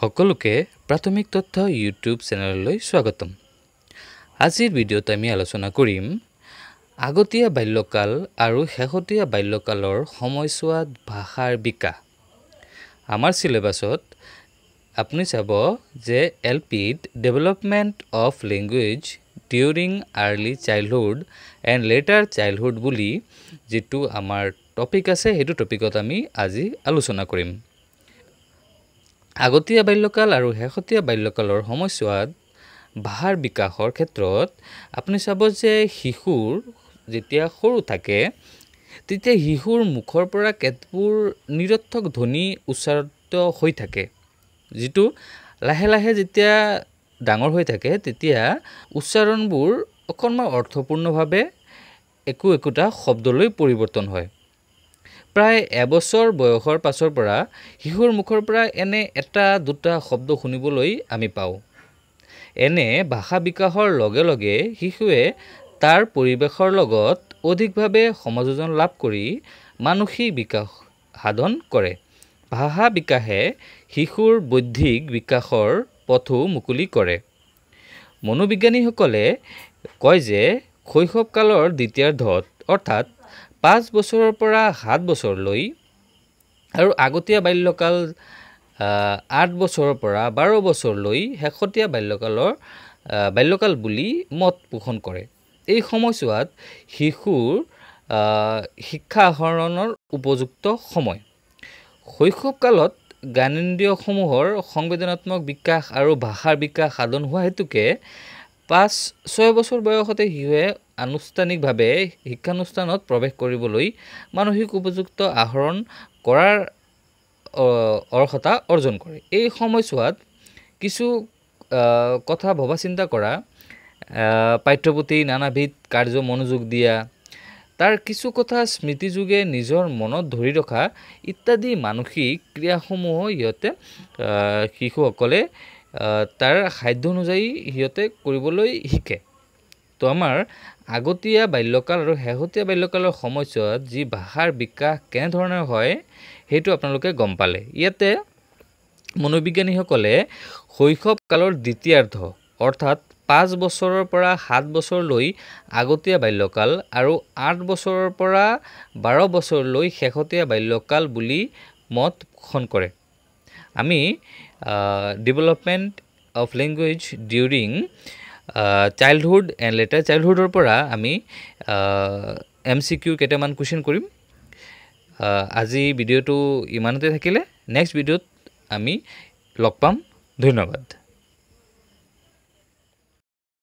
সকলোকে প্ৰাথমিক তথ্য ইউটিউব চেনেললৈ স্বাগতম আজিৰ ভিডিঅ'ত আমি আলোচনা কৰিম আগতীয়া বাল্যকাল আৰু শেহতীয়া বাল্যকালৰ সময়ছোৱাত ভাষাৰ বিকাশ আমাৰ ছিলেবাছত আপুনি চাব যে এল পিত development of language during early childhood and later childhood বুলি যিটো আমাৰ টপিক আছে সেইটো টপিকত আমি আজি আলোচনা কৰিম আগতীয়া বাল্যকাল আৰু শেহতীয়া বাল্যকালৰ সময়ছোৱাত ভাষাৰ বিকাশৰ ক্ষেত্ৰত আপুনি চাব যে শিশুৰ যেতিয়া সৰু থাকে তেতিয়া শিশুৰ মুখৰ পৰা কেতবোৰ নিৰৰ্থক ধ্বনি উচ্চাৰিত হৈ থাকে যিটো লাহে লাহে যেতিয়া ডাঙৰ হৈ থাকে তেতিয়া উচ্চাৰণবোৰ অকণমান অৰ্থপূৰ্ণভাৱে একো একোটা শব্দলৈ পৰিৱৰ্তন হয় প্ৰায় এবছৰ বয়সৰ পাছৰ পৰা শিশুৰ মুখৰ পৰা এনে এটা দুটা শব্দ শুনিবলৈ আমি পাওঁ এনে ভাষা বিকাশৰ লগে লগে শিশুৱে তাৰ পৰিৱেশৰ লগত অধিকভাৱে সমযোজন লাভ কৰি মানসিক বিকাশ সাধন কৰে ভাষা বিকাশে শিশুৰ বৌদ্ধিক বিকাশৰ পথো মুকলি কৰে মনোবিজ্ঞানীসকলে কয় যে শৈশৱকালৰ দ্বিতীয়াৰ্ধত অৰ্থাৎ পাঁচ বছৰৰ পৰা সাত বছৰলৈ আৰু আগতীয়া বাল্যকাল আঠ বছৰৰ পৰা বাৰ বছৰলৈ শেহতীয়া বাল্যকালৰ বাল্যকাল বুলি মত পোষণ কৰে এই সময়ছোৱাত শিশুৰ শিক্ষা আহৰণৰ উপযুক্ত সময় শৈশৱকালত জ্ঞানেন্দ্ৰীয়সমূহৰ সংবেদনাত্মক বিকাশ আৰু ভাষাৰ বিকাশ সাধন হোৱা হেতুকে পাঁচ ছয় বছৰ বয়সতে শিশুৱে আনুষ্ঠানিকভাৱে শিক্ষানুষ্ঠানত প্ৰৱেশ কৰিবলৈ মানসিক উপযুক্ত আহৰণ কৰাৰ অৰ্হতা অৰ্জন কৰে এই সময়ছোৱাত কিছু কথা ভবা চিন্তা কৰা পাঠ্যপুথি নানাবিধ কাৰ্য মনোযোগ দিয়া তাৰ কিছু কথা স্মৃতিযোগে নিজৰ মনত ধৰি ৰখা ইত্যাদি মানসিক ক্ৰিয়াসমূহো সিহঁতে শিশুসকলে তাৰ সাধ্য অনুযায়ী সিহঁতে কৰিবলৈ শিকে তো আমাৰ আগতীয়া বাল্যকাল আৰু শেহতীয়া বাল্যকালৰ সময়ছোৱাত যি ভাষাৰ বিকাশ কেনেধৰণে হয় সেইটো আপোনালোকে গম পালে ইয়াতে মনোবিজ্ঞানীসকলে শৈশৱকালৰ দ্বিতীয়াৰ্ধ অৰ্থাৎ পাঁচ বছৰৰ পৰা সাত বছৰলৈ আগতীয়া বাল্যকাল আৰু আঠ বছৰৰ পৰা বাৰ বছৰলৈ শেহতীয়া বাল্যকাল বুলি মত পোষণ কৰে আমি development of language during childhood and later চাইল্ডহুডৰ পৰা আমি এম চি কিউ কেইটামান কুৱেশ্যন কৰিম আজি ভিডিঅ'টো ইমানতে থাকিলে নেক্সট ভিডিঅ'ত আমি লগ পাম ধন্যবাদ